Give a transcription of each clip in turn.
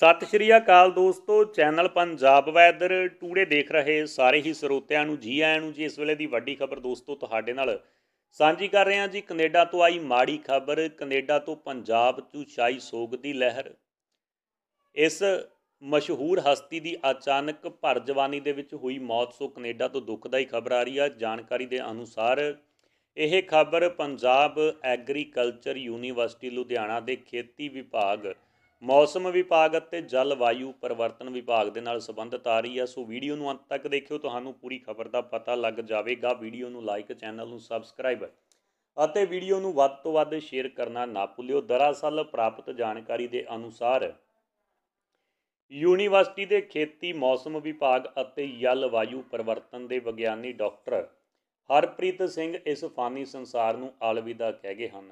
ਸਤਿ ਸ਼੍ਰੀ ਅਕਾਲ ਦੋਸਤੋ channel Punjab weather today ਦੇਖ ਰਹੇ ਸਾਰੇ ਹੀ ਸਰੋਤਿਆਂ ਨੂੰ ਜੀ ਆਇਆਂ ਨੂੰ ਜੀ ਇਸ ਵੇਲੇ ਦੀ ਵੱਡੀ ਖਬਰ ਦੋਸਤੋ ਤੁਹਾਡੇ ਨਾਲ ਸਾਂਝੀ ਕਰ ਰਹੇ ਹਾਂ ਜੀ ਕੈਨੇਡਾ ਤੋਂ ਆਈ ਮਾੜੀ ਖਬਰ ਕੈਨੇਡਾ ਤੋਂ ਪੰਜਾਬ ਛਾਈ ਸੋਗ ਦੀ ਲਹਿਰ ਇਸ ਮਸ਼ਹੂਰ ਹਸਤੀ ਦੀ ਅਚਾਨਕ ਭਰ ਜਵਾਨੀ ਦੇ ਵਿੱਚ ਹੋਈ ਮੌਤ ਸੋ ਕੈਨੇਡਾ ਤੋਂ ਦੁਖਦਾਈ ਖਬਰ ਆ ਰਹੀ ਆ ਜਾਣਕਾਰੀ ਦੇ ਅਨੁਸਾਰ ਇਹ ਖਬਰ ਪੰਜਾਬ ਐਗਰੀਕਲਚਰ ਯੂਨੀਵਰਸਿਟੀ ਲੁਧਿਆਣਾ ਦੇ ਖੇਤੀ ਵਿਭਾਗ ਮੌਸਮ ਵਿਭਾਗ ਅਤੇ ਜਲਵਾਯੂ ਪਰਿਵਰਤਨ ਵਿਭਾਗ ਦੇ ਨਾਲ ਸੰਬੰਧਤ ਆ ਰਹੀ ਆ ਸੋ ਵੀਡੀਓ ਨੂੰ ਅੰਤ ਤੱਕ ਦੇਖਿਓ ਤੁਹਾਨੂੰ ਪੂਰੀ ਖਬਰ ਦਾ ਪਤਾ ਲੱਗ ਜਾਵੇਗਾ ਵੀਡੀਓ ਨੂੰ ਲਾਈਕ ਚੈਨਲ ਨੂੰ ਸਬਸਕ੍ਰਾਈਬ ਅਤੇ ਵੀਡੀਓ ਨੂੰ ਵੱਧ ਤੋਂ ਵੱਧ ਸ਼ੇਅਰ ਕਰਨਾ ਨਾ ਭੁੱਲਿਓ ਦਰਅਸਲ ਪ੍ਰਾਪਤ ਜਾਣਕਾਰੀ ਦੇ ਅਨੁਸਾਰ ਯੂਨੀਵਰਸਿਟੀ ਦੇ ਖੇਤੀ ਮੌਸਮ ਵਿਭਾਗ ਅਤੇ ਜਲਵਾਯੂ ਪਰਿਵਰਤਨ ਦੇ ਵਿਗਿਆਨੀ ਡਾਕਟਰ ਹਰਪ੍ਰੀਤ ਸਿੰਘ ਇਸ ਫਾਨੀ ਸੰਸਾਰ ਨੂੰ ਅਲਵਿਦਾ ਕਹਿ ਗਏ ਹਨ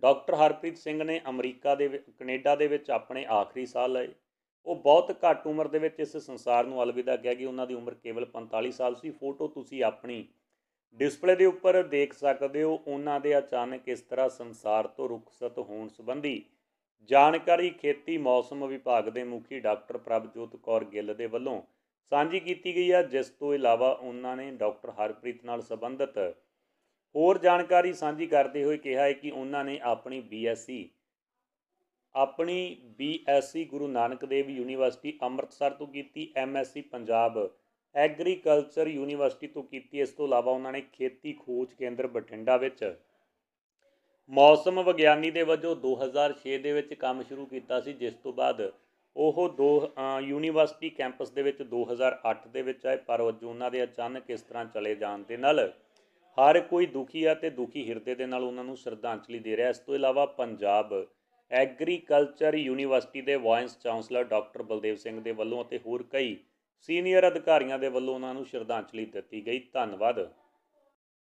ਡਾਕਟਰ ਹਰਪ੍ਰੀਤ ਸਿੰਘ ਨੇ ਅਮਰੀਕਾ ਦੇ ਕੈਨੇਡਾ ਦੇ ਵਿੱਚ ਆਪਣੇ ਆਖਰੀ ਸਾਲ ਲਏ ਉਹ ਬਹੁਤ ਘੱਟ ਉਮਰ ਦੇ ਵਿੱਚ ਇਸ ਸੰਸਾਰ ਨੂੰ ਅਲਵਿਦਾ ਕਹਿ ਗਏ ਉਹਨਾਂ ਦੀ ਉਮਰ ਕੇਵਲ 45 ਸਾਲ ਸੀ ਫੋਟੋ ਤੁਸੀਂ ਆਪਣੀ ਡਿਸਪਲੇ ਦੇ ਉੱਪਰ ਦੇਖ ਸਕਦੇ ਹੋ ਉਹਨਾਂ ਦੇ ਅਚਾਨਕ ਇਸ ਤਰ੍ਹਾਂ ਸੰਸਾਰ ਤੋਂ ਰੁਖਸਤ ਹੋਣ ਸੰਬੰਧੀ ਜਾਣਕਾਰੀ ਖੇਤੀ ਮੌਸਮ ਵਿਭਾਗ ਦੇ ਮੁਖੀ ਡਾਕਟਰ ਪ੍ਰਭਜੋਤ ਕੌਰ ਗਿੱਲ ਦੇ ਵੱਲੋਂ ਸਾਂਝੀ ਕੀਤੀ ਗਈ ਹੈ ਜਿਸ ਤੋਂ ਇਲਾਵਾ ਉਹਨਾਂ ਨੇ ਡਾਕਟਰ ਹਰਪ੍ਰੀਤ ਨਾਲ ਸੰਬੰਧਿਤ ਹੋਰ ਜਾਣਕਾਰੀ ਸਾਂਝੀ ਕਰਦੇ ਹੋਏ ਕਿਹਾ ਹੈ ਕਿ ਉਹਨਾਂ ਨੇ ਆਪਣੀ ਬੀਐਸਸੀ ਆਪਣੀ ਬੀਐਸਸੀ ਗੁਰੂ ਨਾਨਕ ਦੇਵ ਯੂਨੀਵਰਸਿਟੀ ਅੰਮ੍ਰਿਤਸਰ ਤੋਂ ਕੀਤੀ ਐਮਐਸਸੀ ਪੰਜਾਬ ਐਗਰੀਕਲਚਰ ਯੂਨੀਵਰਸਿਟੀ ਤੋਂ ਕੀਤੀ ਇਸ ਤੋਂ ਇਲਾਵਾ ਉਹਨਾਂ ਨੇ ਖੇਤੀ ਖੋਜ ਕੇਂਦਰ ਬਠਿੰਡਾ ਵਿੱਚ ਮੌਸਮ ਵਿਗਿਆਨੀ ਦੇ ਵਜੋਂ 2006 ਦੇ ਵਿੱਚ ਕੰਮ ਸ਼ੁਰੂ ਕੀਤਾ ਸੀ ਜਿਸ ਤੋਂ ਬਾਅਦ ਉਹ ਦੋ ਯੂਨੀਵਰਸਿਟੀ ਕੈਂਪਸ ਦੇ ਵਿੱਚ 2008 ਦੇ ਵਿੱਚ ਆਏ ਪਰ ਉਹ ਉਹਨਾਂ ਦੇ ਅਚਾਨਕ ਇਸ ਤਰ੍ਹਾਂ ਚਲੇ ਜਾਣ ਦੇ ਨਾਲ ਹਰ ਕੋਈ ਦੁਖੀ ਆ ਤੇ ਦੁਖੀ ਹਿਰਦੇ ਦੇ ਨਾਲ ਉਹਨਾਂ ਨੂੰ ਸ਼ਰਧਾਂਜਲੀ ਦੇ ਰਿਹਾ ਇਸ ਤੋਂ ਇਲਾਵਾ ਪੰਜਾਬ ਐਗਰੀਕਲਚਰ ਯੂਨੀਵਰਸਿਟੀ ਦੇ vice chancellor doctor Baldev Singh ਦੇ ਵੱਲੋਂ ਅਤੇ ਹੋਰ ਕਈ ਸੀਨੀਅਰ ਅਧਿਕਾਰੀਆਂ ਦੇ ਵੱਲੋਂ ਉਹਨਾਂ ਨੂੰ ਸ਼ਰਧਾਂਜਲੀ ਦਿੱਤੀ ਗਈ ਧੰਨਵਾਦ